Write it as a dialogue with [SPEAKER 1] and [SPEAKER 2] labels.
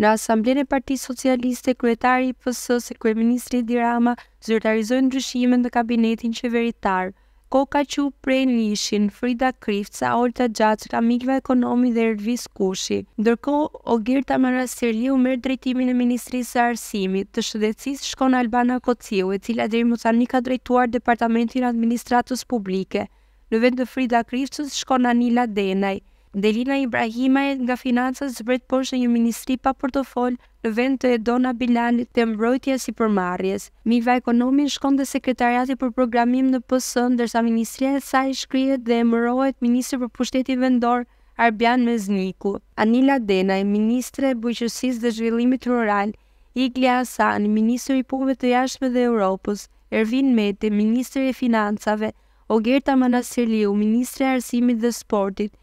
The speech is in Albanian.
[SPEAKER 1] Në asamblenë e Parti Socialiste, kretari i pësës e kreministri i dirama zyrtarizojnë ndryshimën dhe kabinetin qeveritar. Koka ka u prej në ishin, Frida Krift, sa olta gjatë, ka mikve ekonomi dhe Ervis kushi. Ndërko, Ogir gjerë të u drejtimin e Ministrisë Arsimit, të shëdecis shkon Albana Kociu, e cila dhe i mësani ka drejtuar Departamentin Administratus Publike. Në vend të Frida Kriftës shkon Anila Denaj, Delina Ibrahimaj nga financës zbret poshë një ministri pa portofol në vend të Edona Bilani të mbrojtja si përmarjes. Milva Ekonomin shkon dhe sekretariati për programim në pësën, dërsa ministrija e saj shkryet dhe emërohet ministri për pushtetit vendor Arbian Mezniku. Anila Dena, e ministre e bujqësis dhe zhvillimit rural, Igla Asani, ministri i punve të jashtme dhe Europës, Ervin Mete, ministri e financave, Ogerta Manasirliu, ministri e arsimit dhe sportit,